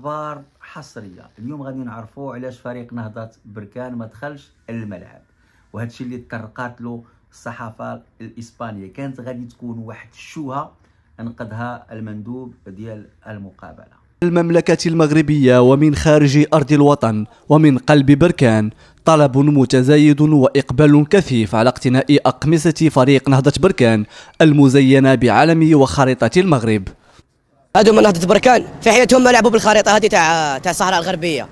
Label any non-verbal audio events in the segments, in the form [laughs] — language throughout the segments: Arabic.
اخبار حصريه اليوم غادي نعرفوا علاش فريق نهضه بركان ما دخلش الملعب وهذا الشيء اللي تطرقات له الصحافه الاسبانيه كانت غادي تكون واحد الشوهه انقذها المندوب ديال المقابله المملكة المغربية ومن خارج أرض الوطن ومن قلب بركان طلب متزايد وإقبال كثيف على اقتناء أقمصة فريق نهضة بركان المزينة بعلم وخريطة المغرب هذو من نهضه بركان في حياتهم ما لعبوا بالخريطه هذه تاع تاع الصحراء الغربيه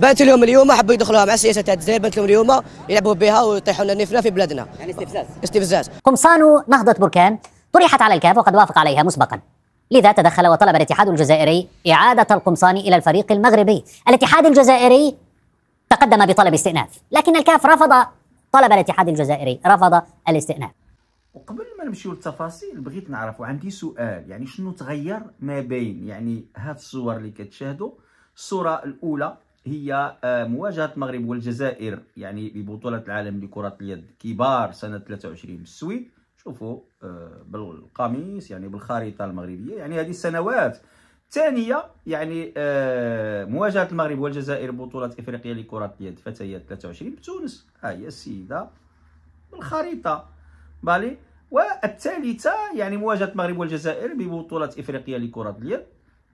بانت لهم اليوم حبوا يدخلوها مع السياسه تاع الجزائر بانت لهم اليوم يلعبوا بها ويطيحوا لنا نفله في بلادنا يعني استفزاز استفزاز قمصان نهضه بركان طرحت على الكاف وقد وافق عليها مسبقا لذا تدخل وطلب الاتحاد الجزائري إعادة القمصان إلى الفريق المغربي الاتحاد الجزائري تقدم بطلب استئناف لكن الكاف رفض طلب الاتحاد الجزائري رفض الاستئناف وقبل ما نمشيو للتفاصيل بغيت نعرف وعندي سؤال يعني شنو تغير ما بين يعني هاد الصور اللي كتشاهدوا الصوره الاولى هي آه، مواجهه المغرب والجزائر يعني ببطوله العالم لكره اليد كبار سنه 23 بالسويد شوفوا آه، بالقميص يعني بالخريطه المغربيه يعني هذه السنوات الثانيه يعني آه، مواجهه المغرب والجزائر بطوله افريقيا لكره اليد فتيات 23 بتونس ها هي السيده بالخريطه بالي والثالثة يعني مواجهة المغرب والجزائر ببطولة إفريقيا لكرة اليد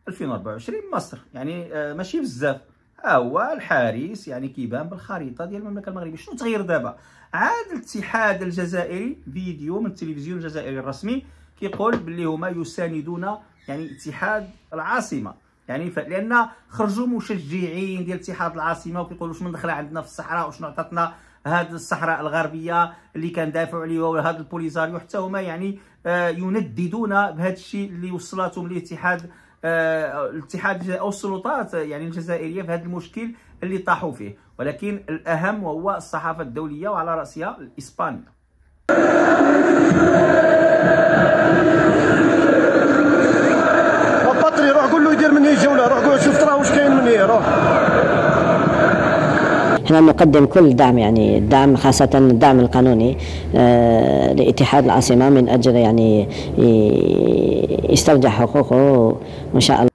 2024 مصر يعني آه، ماشي بزاف ها هو الحارس يعني كيبان بالخريطة ديال المملكة المغربية شنو تغير دابا عاد الاتحاد الجزائري فيديو من التلفزيون الجزائري الرسمي كيقول باللي هما يساندون يعني اتحاد العاصمة يعني ف... لان خرجوا مشجعين ديال اتحاد العاصمه وكيقولوا شنو دخل عندنا في الصحراء وشنو عطاتنا هاد الصحراء الغربيه اللي كندافعوا عليها وهاد البوليزاريو حتى هما يعني آه، ينددون بهذا الشيء اللي وصلتهم آه، الاتحاد الاتحاد او السلطات يعني الجزائريه في هذا المشكل اللي طاحوا فيه ولكن الاهم وهو الصحافه الدوليه وعلى راسها الاسبانيه باتري روح قول له يدير من هي جوله روح قول شوف ترى واش كاين من هي روح نحن نقدم كل دعم يعني الدعم خاصة الدعم القانوني آه، لاتحاد العاصمة من أجل يعني يسترجع حقوقه وإن شاء الله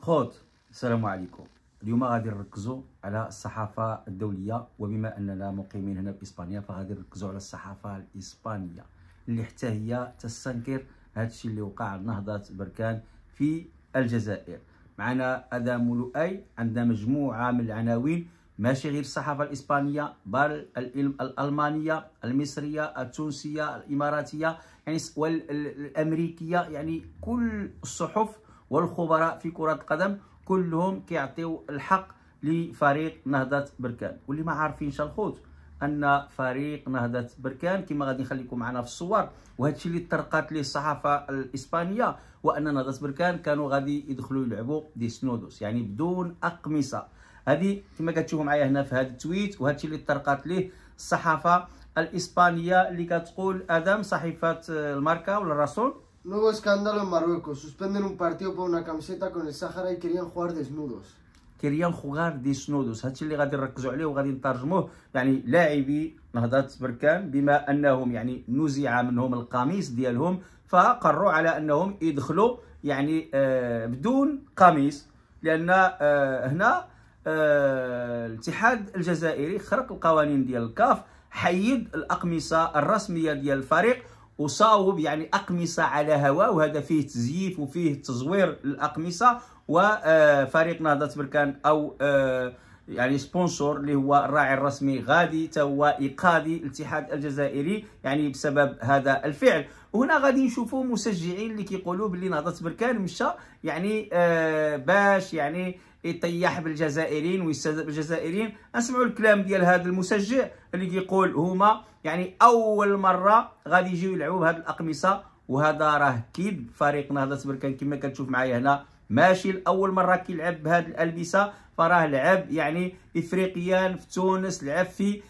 خوت السلام عليكم اليوم غادي نركزوا على الصحافة الدولية وبما أننا مقيمين هنا بإسبانيا فغادي نركزوا على الصحافة الإسبانية اللي حتى هي تستنكر هذا الشيء اللي وقع نهضة بركان في الجزائر معنا هذا ملؤي عندنا مجموعة من العناوين ماشي غير الصحافة الإسبانية بل الألمانية المصرية التونسية الإماراتية يعني والأمريكية يعني كل الصحف والخبراء في كرة القدم كلهم كيعطيو الحق لفريق نهضة بركان واللي ما عارفينش الخوت ان فريق نهضه بركان كما غادي نخليكم معنا في الصور وهذا الشيء اللي طرقات ليه الصحافه الاسبانيه وان نهضه بركان كانوا غادي يدخلوا يلعبوا دي سنودوس يعني بدون اقمصه هذه كما كتشوفوا معايا هنا في هذا التويت وهذا الشيء اللي طرقات ليه الصحافه الاسبانيه اللي كتقول ادم صحيفه الماركا ولا الرسول Nuevo escándalo en Marruecos. Suspenden un partido por una camiseta con el Sáhara y querían jugar desnudos. كيريان خوغار دي سنودوس هادشي اللي غادي نركزوا عليه وغادي نترجموه يعني لاعبي نهضه بركان بما انهم يعني نزع منهم القميص ديالهم فقروا على انهم يدخلوا يعني آه بدون قميص لان آه هنا آه الاتحاد الجزائري خرق القوانين ديال الكاف حيد الاقمصه الرسميه ديال الفريق وصاوب يعني اقمصه على هواء وهذا فيه تزييف وفيه تزوير الاقمصه وفريق آه، نهضه بركان او آه، يعني سبونسور اللي هو الراعي الرسمي غادي تا هو ايقاظي الاتحاد الجزائري يعني بسبب هذا الفعل وهنا غادي نشوفوا مشجعين اللي كيقولوا بلي نهضه بركان مشى يعني آه، باش يعني يطيح بالجزائريين ويستهزئ بالجزائريين اسمعوا الكلام ديال هذا المشجع اللي كيقول هما يعني اول مره غادي يجيو يلعبوا بهذه الاقمصه وهذا راه كذب فريق نهضه بركان كما كتشوف معايا هنا ماشي لاول مره كيلعب بهذه الالبسه فراه لعب يعني افريقيان في تونس لعب في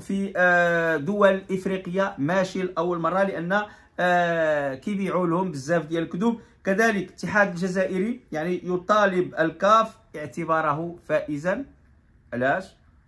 في آه، دول افريقيه ماشي لاول مره لان آه، كيبيعوا لهم بزاف ديال الكذوب كذلك الاتحاد الجزائري يعني يطالب الكاف اعتباره فائزا علاش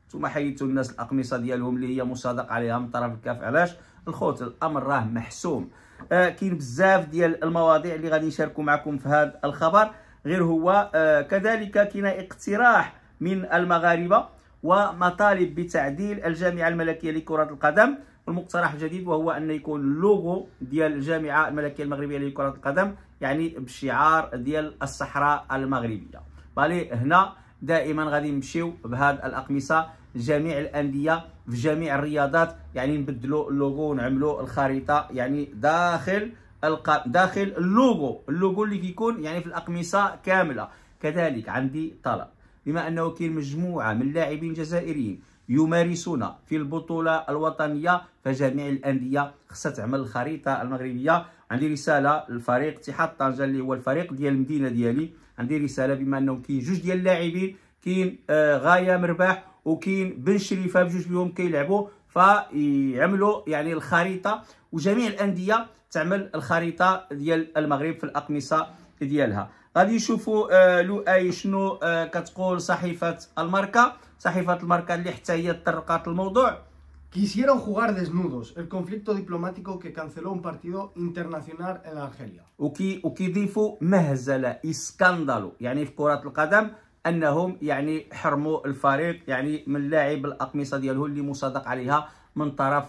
ثم حيدتوا الناس الاقمصه ديالهم اللي هي مصادق عليها من طرف الكاف علاش الخوت الامر راه محسوم آه كاين بزاف ديال المواضيع اللي غادي نشاركوا معكم في هذا الخبر غير هو آه، كذلك كاين اقتراح من المغاربه ومطالب بتعديل الجامعه الملكيه لكره القدم والمقترح الجديد وهو ان يكون لوغو ديال الجامعه الملكيه المغربيه لكره القدم يعني بشعار ديال الصحراء المغربيه بالي هنا دائما غادي نمشيو بهذا الاقمصه جميع الانديه في جميع الرياضات يعني نبدلوا اللوغو ونعملوا الخريطه يعني داخل داخل اللوجو اللوجو اللي كيكون يعني في الاقمصه كامله كذلك عندي طلب بما انه كاين مجموعه من اللاعبين الجزائريين يمارسون في البطوله الوطنيه فجميع الانديه خصها تعمل الخريطه المغربيه عندي رساله للفريق اتحاد طنجه اللي هو الفريق ديال المدينه ديالي عندي رساله بما انه كاين جوج ديال اللاعبين كاين آه غايه مرباح وكاين بن شريفه بجوج بهم كيلعبوا فيعملوا يعني الخريطه وجميع الانديه تعمل الخريطه ديال المغرب في الاقمصه ديالها غادي نشوفوا آه، لؤي شنو آه، كتقول صحيفه الماركه صحيفه الماركه اللي حتى هي تطرقات الموضوع Quisieron jugar desnudos el conflicto diplomático que canceló un partido internacional en Argelia. وكي وكيضيفوا مهزله اسكندالو يعني في كره القدم انهم يعني حرموا الفريق يعني من لاعب الاقمصه دياله اللي مصادق عليها من طرف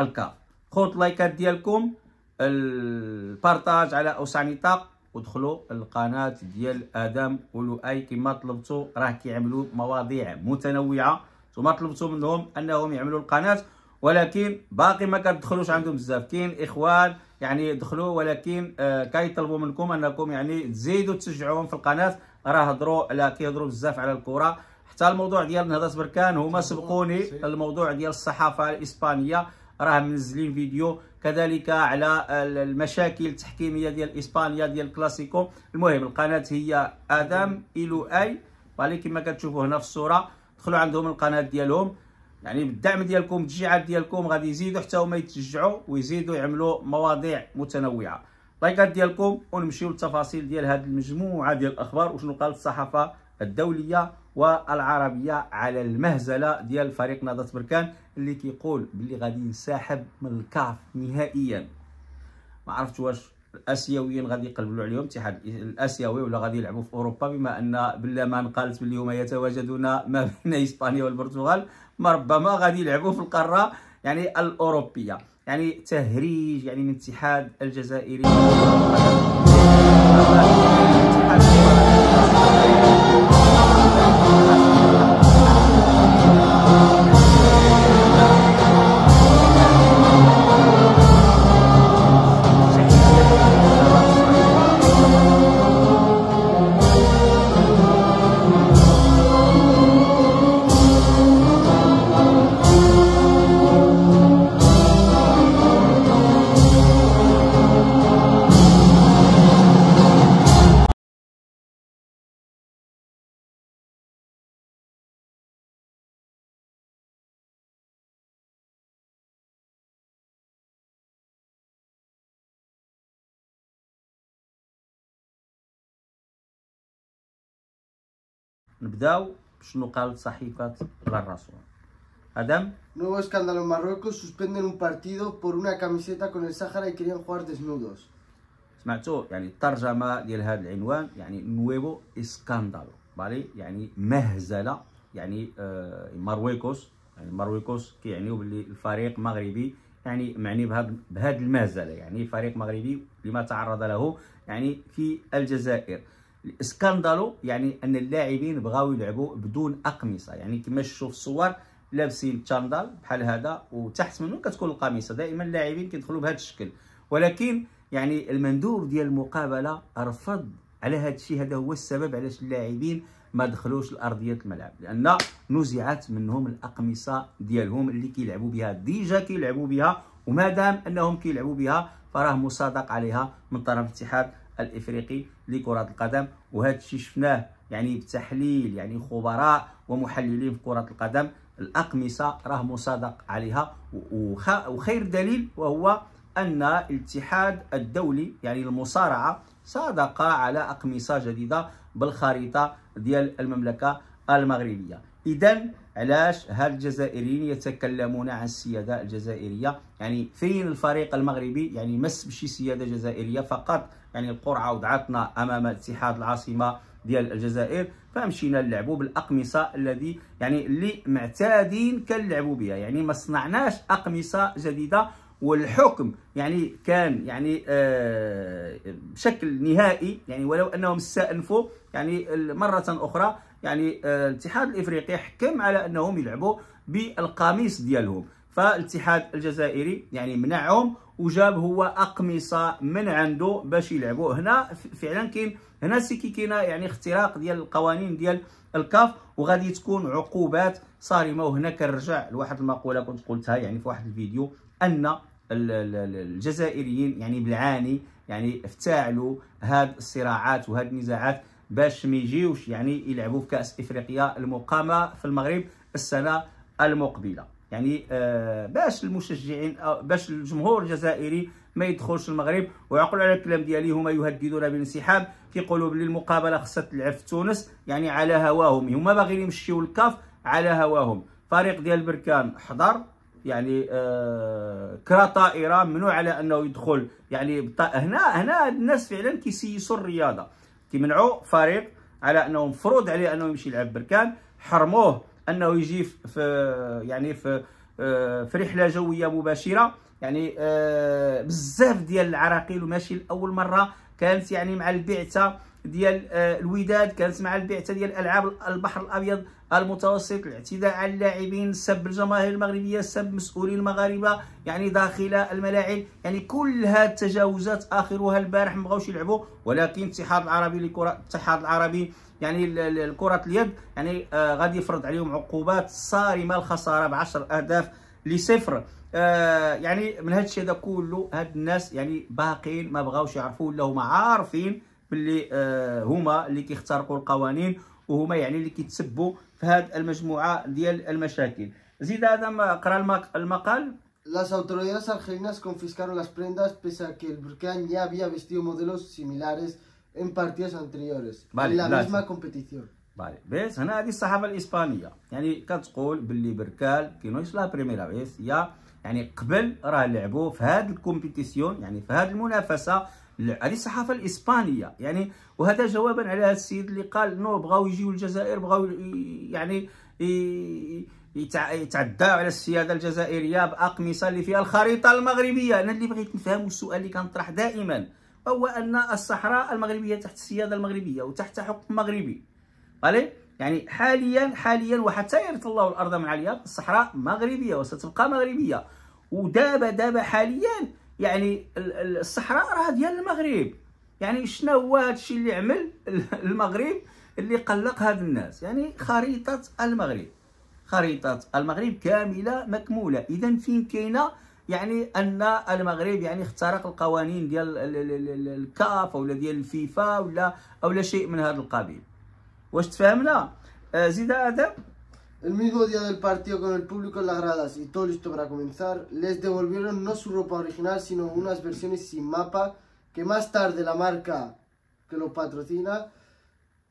الكاف خوت لايكات ديالكم البارتاج على اوسع نطاق ودخلوا القناه ديال ادم ولؤي كما طلبتوا راه كيعملوا مواضيع متنوعه ثم طلبتوا منهم انهم يعملوا القناه ولكن باقي ما كتدخلوش عندهم بزاف كاين اخوان يعني دخلوا ولكن آه كيطلبوا منكم انكم يعني تزيدوا تشجعوهم في القناه راه هضروا على كيهضروا بزاف على الكره حتى الموضوع ديال نهضه بركان هما سبقوني الموضوع ديال الصحافه الاسبانيه راه منزلين فيديو كذلك على المشاكل التحكيميه ديال اسبانيا ديال كلاسيكو المهم القناه هي ادم ايلو اي ولكن كما كتشوفوا هنا في الصوره دخلوا عندهم القناه ديالهم يعني بالدعم ديالكم التشجيعات ديالكم غادي يزيدوا حتى هما يتشجعوا ويزيدوا يعملوا مواضيع متنوعه لايكات ديالكم ونمشيو للتفاصيل ديال هذه المجموعه ديال الاخبار وشنو قالت الصحافه الدوليه والعربيه على المهزله ديال فريق نهضه بركان اللي كيقول باللي غادي ينسحب من الكاف نهائيا ما عرفتش واش الاسيويين غادي يقلبوا عليهم الاتحاد الاسيوي ولا غادي يلعبوا في اوروبا بما ان باللمان قالت باللي هما يتواجدون ما بين اسبانيا والبرتغال ما ربما غادي يلعبوا في القاره يعني الاوروبيه يعني تهريج يعني من الاتحاد الجزائري نبداو شنو قال صحيفه للرسول ادم Nuevo escándalo en Marruecos, اون بارتيدو بور por كاميسيتا كون con el Sáhara y querían jugar يعني الترجمه ديال هذا العنوان يعني نويفو اسكاندالو فالي يعني مهزله يعني آه، ماروكوس مارويكوس يعني مارويكوس كيعنيو باللي الفريق مغربي يعني معني بهذا المهزله يعني فريق مغربي لما تعرض له يعني في الجزائر الاسكندالو يعني ان اللاعبين بغاو يلعبوا بدون اقمصه يعني كما شفتوا في الصور لابسين تشاندال بحال هذا وتحت منه كتكون القميصه دائما اللاعبين كيدخلوا بهذا الشكل ولكن يعني المندوب ديال المقابله رفض على هذا الشيء هذا هو السبب علاش اللاعبين ما دخلوش الارضيه الملعب لان نزعت منهم الاقمصه ديالهم اللي كيلعبوا بها ديجا كيلعبوا بها وما دام انهم كيلعبوا بها فراه مصادق عليها من طرف الاتحاد الافريقي لكره القدم وهذا الشيء شفناه يعني بتحليل يعني خبراء ومحللين في كره القدم الاقمصه راه مصادق عليها وخير دليل وهو ان الاتحاد الدولي يعني المصارعه صادق على اقمصه جديده بالخريطه ديال المملكه المغربيه اذا علاش هالجزائريين يتكلمون عن السياده الجزائريه يعني فين الفريق المغربي يعني مس بشي سياده جزائريه فقط يعني القرعه وضعتنا امام اتحاد العاصمه ديال الجزائر فمشينا نلعبوا بالاقمصه الذي يعني اللي معتادين كنلعبوا بها يعني ما صنعناش اقمصه جديده والحكم يعني كان يعني آه بشكل نهائي يعني ولو انهم استأنفوا يعني مره اخرى يعني آه، الاتحاد الافريقي حكم على انهم يلعبوا بالقميص ديالهم فالاتحاد الجزائري يعني منعهم وجاب هو اقمصه من عنده باش يلعبوا هنا فعلا كاين هنا سيكي كاينه يعني اختراق ديال القوانين ديال الكاف وغادي تكون عقوبات صارمه وهنا كنرجع لواحد المقوله كنت قلتها يعني في واحد الفيديو ان الجزائريين يعني بالعاني يعني افتعلوا هاد الصراعات وهاد النزاعات باش ما يجيوش يعني يلعبوا في كاس افريقيا المقامه في المغرب السنه المقبله يعني آه، باش المشجعين آه، باش الجمهور الجزائري ما يدخلش المغرب ويعقلوا على الكلام ديالي هما يهددون بالانسحاب كيقولوا بلي المقابله خصها تلعب في تونس يعني على هواهم هما باغيين يمشيو للكاف على هواهم فريق ديال البركان حضر يعني آه كرا طائره ممنوع على انه يدخل يعني هنا هنا الناس فعلا كيسيسوا الرياضه كيمنعوا فريق على انه مفروض عليه انه يمشي يلعب بركان حرموه انه يجي في يعني في آه، في رحله جويه مباشره يعني آه، بزاف ديال العراقيل وماشي لاول مره كانت يعني مع البعثه ديال آه، الوداد كانت مع البعثه ديال العاب البحر الابيض المتوسط الاعتداء على اللاعبين سب الجماهير المغربيه سب مسؤولي المغاربه يعني داخل الملاعب يعني كل هذه التجاوزات اخرها البارح ما بغاوش يلعبوا ولكن الاتحاد العربي لكره الاتحاد العربي يعني الكره اليد يعني آه غادي يفرض عليهم عقوبات صارمه الخساره ب 10 اهداف لصفر آه يعني من هذا الشيء هذا كله هاد الناس يعني باقيين ما بغاوش يعرفوا ولا هما عارفين باللي آه، هما اللي كيخترقوا القوانين وهما يعني اللي كيتسبوا في هذه المجموعه ديال المشاكل زيد هذا ما قرا المقال Las autoridades argelinas confiscaron las prendas pese a que el Burkán ya había vestido modelos similares en partidas anteriores vale, en la لازم. misma competición. Vale, ves, dice la هنا هذه الصحافة الإسبانية يعني كتقول باللي بركال كينوش لا بريميرا فيس Ya... يعني قبل راه لعبوا في هاد الكومبيتيسيون يعني في هذه المنافسه هذه الصحافه الاسبانيه يعني وهذا جوابا على هذا السيد اللي قال نو بغاو يجيو الجزائر بغاو يعني يتعداو على السياده الجزائريه باقمصه اللي فيها الخريطه المغربيه انا اللي بغيت نفهم السؤال اللي كنطرح دائما هو ان الصحراء المغربيه تحت السياده المغربيه وتحت حكم مغربي فهمتي يعني حاليا حاليا وحتى يرث الله الارض من عليها الصحراء مغربيه وستبقى مغربيه ودابا دابا حاليا يعني الصحراء راه ديال المغرب يعني شنو هو هادشي اللي عمل [laughs] المغرب اللي قلق هاد الناس يعني خريطه المغرب خريطه المغرب كامله مكموله اذا فين كاينه يعني ان المغرب يعني اخترق القوانين ديال الكاف ولا ديال الفيفا ولا اولا شيء من هذا القبيل واش تفهمنا eh, El mismo día del partido con el público en las gradas y todo listo para comenzar, les devolvieron no su ropa original, sino unas versiones sin mapa que más tarde la marca que lo patrocina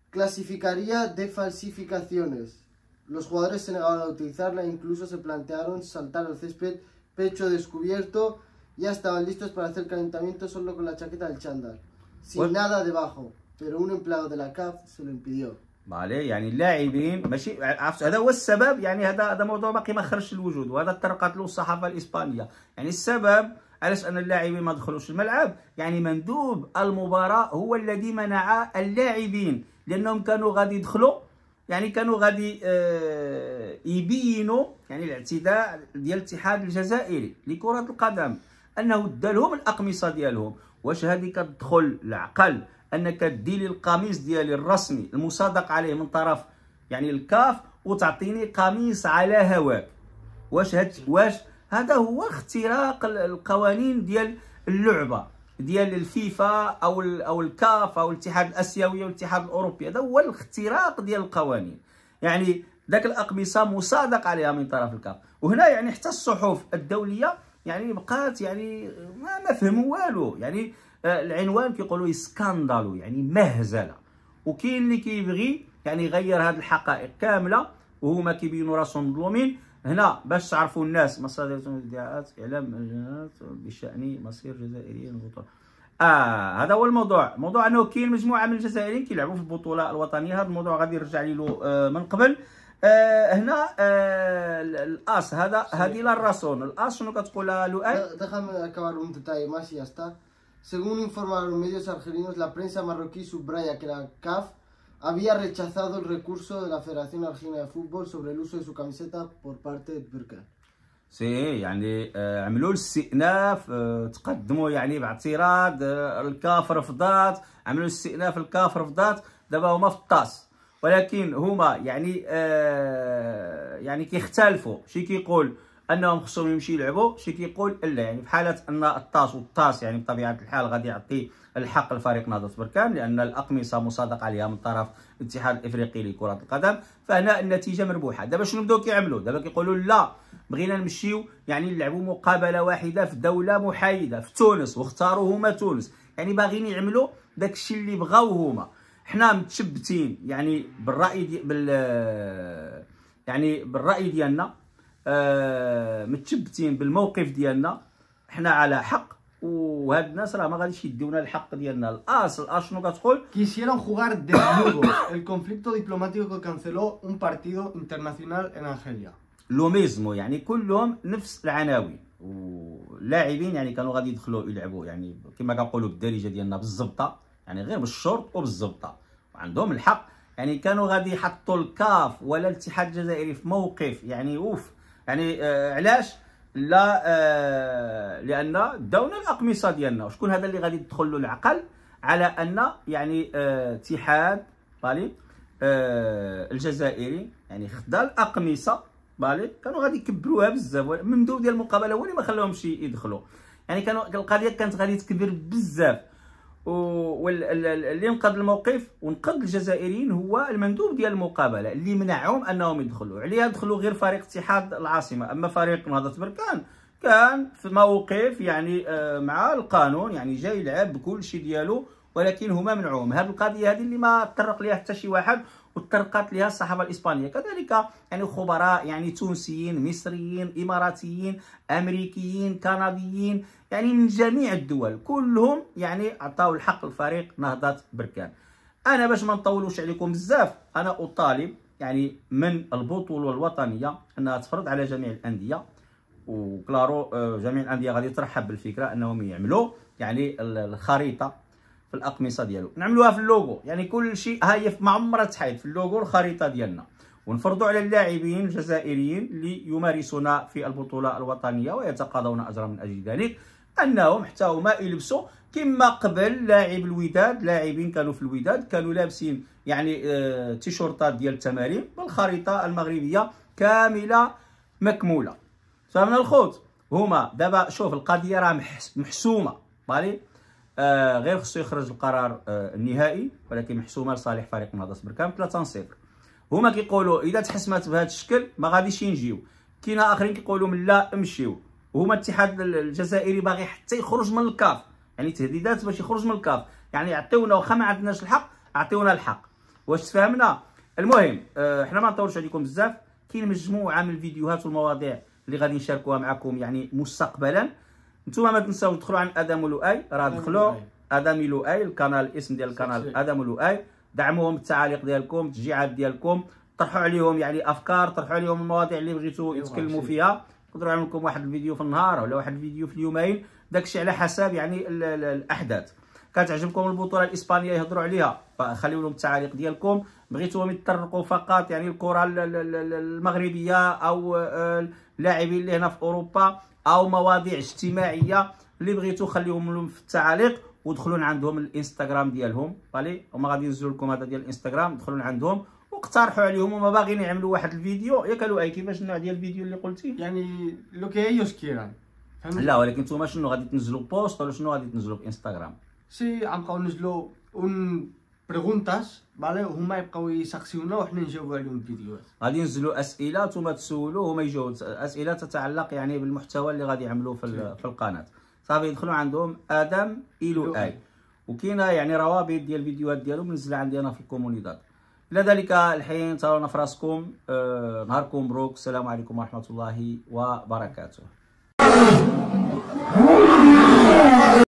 clasificaría de falsificaciones. Los jugadores se negaron a utilizarla e incluso se plantearon saltar al césped pecho descubierto. Ya estaban listos para hacer calentamiento solo con la chaqueta del chándal, sin nada debajo, pero un empleado de la CAF se lo impidió. مالي يعني اللاعبين ماشي عرفت هذا هو السبب يعني هذا هذا موضوع باقي ما خرجش للوجود وهذا طرقت له الصحافه الاسبانيه يعني السبب علاش ان اللاعبين ما دخلوش الملعب يعني مندوب المباراه هو الذي منع اللاعبين لانهم كانوا غادي يدخلوا يعني كانوا غادي آه يبينوا يعني الاعتداء ديال الاتحاد الجزائري لكره القدم انه دالهم الاقمصه ديالهم واش هذه كتدخل العقل انك تدي لي القميص ديالي الرسمي المصادق عليه من طرف يعني الكاف وتعطيني قميص على هواك واش هاد واش هذا هو اختراق القوانين ديال اللعبه ديال الفيفا او او الكاف او الاتحاد الاسيوي والاتحاد الاوروبي هذا هو الاختراق ديال القوانين يعني ذاك الاقمصه مصادق عليها من طرف الكاف وهنا يعني حتى الصحف الدوليه يعني بقات يعني ما, ما فهموا والو يعني آه، العنوان كيقولوا إيه، سكاندالو يعني مهزله وكاين اللي كيبغي يعني يغير هذه الحقائق كامله وهما كيبينوا راسهم مظلومين هنا باش تعرفوا الناس مصادر الادعاءات اعلام الجنات بشان مصير جزائريين البطولة اه هذا هو الموضوع موضوع انه كاين مجموعه من الجزائريين كيلعبوا في البطوله الوطنيه هذا الموضوع غادي نرجع له آه، من قبل آه هنا آه الاس هذا هذه لا الراسون الاس شنو كتقول لؤي دخل كوالون تاعي ماشي يا Según informaron medios argelinos, la prensa marroquí subraya que la CAF había rechazado el recurso de la Federación Argelina de Fútbol sobre el uso de su camiseta por parte de Berkan. سي يعني عملوا الاستئناف تقدموا يعني باعتراض الكاف رفضات عملوا الاستئناف الكاف رفضات دابا هما في الطاس ولكن هما يعني يعني كيختلفوا شي كيقول كي انهم خصهم يمشي يلعبوا شي كيقول لا يعني في حاله ان الطاس والطاس يعني بطبيعه الحال غادي يعطي الحق لفريق نهضه بركان لان الاقمصه مصادقه عليها من طرف الاتحاد الافريقي لكره القدم فهنا النتيجه مربوحه دابا شنو بداو كيعملوا دابا كيقولوا لا بغينا نمشيو يعني نلعبوا مقابله واحده في دوله محايده في تونس واختاروا هما تونس يعني باغيين يعملوا داك الشيء اللي بغاو هما حنا متشبتين يعني بالراي دي بال يعني بالراي ديالنا آه متشبتين بالموقف ديالنا حنا على حق وهاد الناس راه ما غاديش يديونا الحق ديالنا الاصل اشنو كتقول quisieron خوغار desnudos الكونفليكتو ديبلوماتيكو diplomático اون بارتيدو انترناسيونال ان انجيليا لو Argelia يعني كلهم نفس العناوين واللاعبين يعني كانوا غادي يدخلوا يلعبوا يعني كما كنقولوا بالدارجه ديالنا بالزبطه يعني غير بالشرط وبالزبطه وعندهم الحق يعني كانوا غادي يحطوا الكاف ولا الاتحاد الجزائري في موقف يعني اوف يعني آه، علاش لا آه، لان داونا الاقمصه ديالنا شكون هذا اللي غادي يدخل له العقل على ان يعني آه، اتحاد بالي الجزائري يعني خدا الاقمصه بالي كانوا غادي يكبروها بزاف المندوب ديال المقابله هو اللي ما خلاهمش يدخلوا يعني كانوا القضيه كانت غادي تكبر بزاف واللي نقض الموقف ونقض الجزائريين هو المندوب ديال المقابله اللي منعهم انهم يدخلوا عليها دخلوا غير فريق اتحاد العاصمه اما فريق نهضه بركان كان في موقف يعني آه، مع القانون يعني جاي يلعب بكل شيء ديالو ولكن هما منعوهم هذه القضيه هذه اللي ما تطرق ليها حتى شي واحد وتطرقت لها الصحافه الاسبانيه كذلك يعني خبراء يعني تونسيين مصريين اماراتيين امريكيين كنديين يعني من جميع الدول كلهم يعني عطاو الحق لفريق نهضه بركان انا باش ما نطولوش عليكم بزاف انا اطالب يعني من البطوله الوطنيه انها تفرض على جميع الانديه وكلارو آه، جميع الانديه غادي ترحب بالفكره انهم يعملوا يعني الخريطه في الاقمصه ديالو نعملوها في اللوغو يعني كل شيء ها هي ما عمرها تحيد في اللوغو الخريطه ديالنا ونفرضوا على اللاعبين الجزائريين اللي يمارسون في البطوله الوطنيه ويتقاضون اجرا من اجل ذلك انهم حتى هما يلبسوا كما قبل لاعب الوداد لاعبين كانوا في الوداد كانوا لابسين يعني آه تيشورتات ديال التمارين بالخريطه المغربيه كامله مكموله فهمنا الخوت هما دابا شوف القضيه راه محسومه فالي آه غير خصو يخرج القرار آه، النهائي ولكن محسومه لصالح فريق نهضه بركان 3 0 هما كيقولوا اذا تحسمت بهذا الشكل ما غاديش ينجيو كاين اخرين كيقولوا من لا امشيو وهما الاتحاد الجزائري باغي حتى يخرج من الكاف يعني تهديدات باش يخرج من الكاف يعني عطيونا واخا ما عندناش الحق عطيونا الحق واش تفاهمنا المهم آه، حنا ما نطولش عليكم بزاف كاين مجموعه من الفيديوهات والمواضيع اللي غادي نشاركوها معكم يعني مستقبلا نتوما ما تنساوش تدخلوا على ادم ولؤي راه دخلوا ادم لؤي القناه الاسم ديال القناه ادم ولؤي دعموهم بالتعاليق ديالكم التشجيعات ديالكم طرحوا عليهم يعني افكار طرحوا عليهم المواضيع اللي بغيتوا أيوة، يتكلموا فيها نقدروا نعمل لكم واحد الفيديو في النهار ولا واحد الفيديو في اليومين داكشي على حسب يعني الـ الـ الاحداث كتعجبكم البطوله الاسبانيه يهضروا عليها فخليو لهم التعاليق ديالكم بغيتوهم يتطرقوا فقط يعني الكره المغربيه او اللاعبين اللي هنا في اوروبا او مواضيع اجتماعيه اللي بغيتو خليهم لهم في التعاليق ودخلوا عندهم الانستغرام ديالهم فالي هما غادي ينزلوا لكم هذا ديال الانستغرام دخلوا عندهم واقترحوا عليهم هما باغيين يعملوا واحد الفيديو ياك اي كيفاش النوع ديال الفيديو اللي قلتي يعني لو لوكاي يوسكيران لا ولكن نتوما شنو غادي تنزلوا بوست ولا شنو غادي تنزلوا في انستغرام شي غنبقاو ننزلوا بريغونتاج فالي هما يبقاو يسقسيونا وحنا نجاوبو عليهم الفيديوهات غادي ينزلوا اسئله ثم تسولوا هما يجاوبوا اسئله تتعلق يعني بالمحتوى اللي غادي يعملوه في, في القناه صافي يدخلوا عندهم ادم ايلو اي وكاينه يعني روابط ديال الفيديوهات ديالهم منزله عندي انا في الكومونيداد الى ذلك الحين تراونا في راسكم نهاركم مبروك السلام عليكم ورحمه الله وبركاته